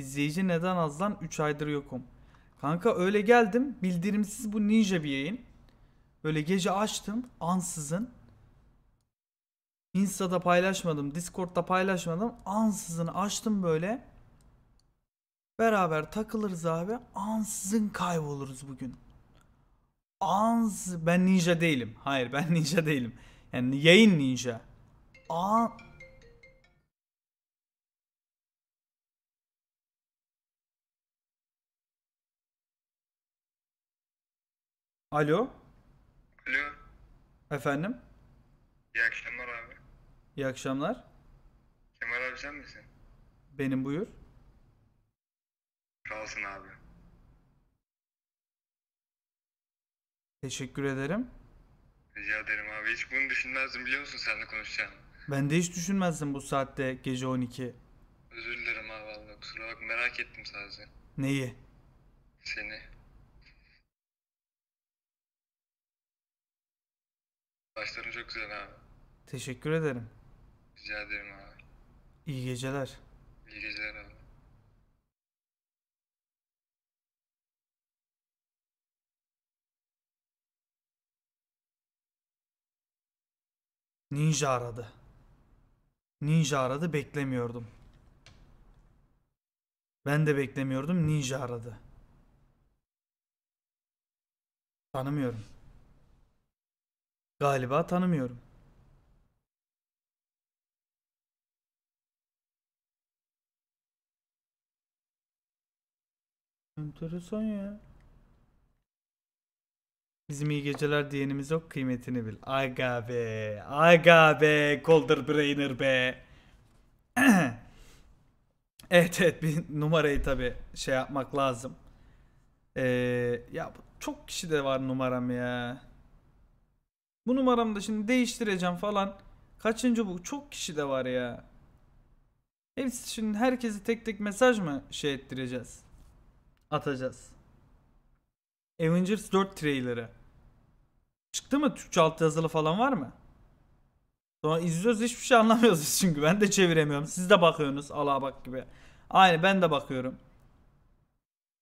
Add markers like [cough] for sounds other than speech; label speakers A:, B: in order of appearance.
A: İzleyici neden az lan? 3 aydır yokum. Kanka öyle geldim. Bildirimsiz bu ninja bir yayın. Böyle gece açtım ansızın. Insta'da paylaşmadım, Discord'da paylaşmadım. Ansızın açtım böyle. Beraber takılırız abi. Ansızın kayboluruz bugün. Ans ben ninja değilim. Hayır ben [laughs] ninja değilim. Yani yayın ninja. An Alo. Alo. Efendim? İyi akşamlar abi. İyi akşamlar. Kemal abi sen misin? Benim buyur. Sağ olsun abi. Teşekkür ederim. Rica ederim abi. Hiç bunu düşünmezdim biliyor musun seninle konuşacağım. Ben de hiç düşünmezdim bu saatte gece 12. Özür dilerim abi vallahi kusura bak merak ettim sadece. Neyi? Seni. Saçların çok güzel abi. Teşekkür ederim. Rica ederim abi. İyi geceler. İyi geceler abi. Ninja aradı. Ninja aradı beklemiyordum. Ben de beklemiyordum ninja aradı. Tanımıyorum. Galiba tanımıyorum. Enteresan ya. Bizim iyi geceler diyenimiz yok kıymetini bil. Aga be. Aga be. Colder Brainer be. [clears throat] evet evet bir numarayı tabi şey yapmak lazım. Ee, ya çok kişi de var numaram ya. Bu numaramı da şimdi değiştireceğim falan. Kaçıncı bu? Çok kişi de var ya. Hepsi şimdi herkesi tek tek mesaj mı şey ettireceğiz? Atacağız. Avengers 4 trailerı. Çıktı mı? Türkçe alt yazılı falan var mı? Sonra izliyoruz hiçbir şey anlamıyoruz çünkü ben de çeviremiyorum. Siz de bakıyorsunuz Allah'a bak gibi. Aynı ben de bakıyorum.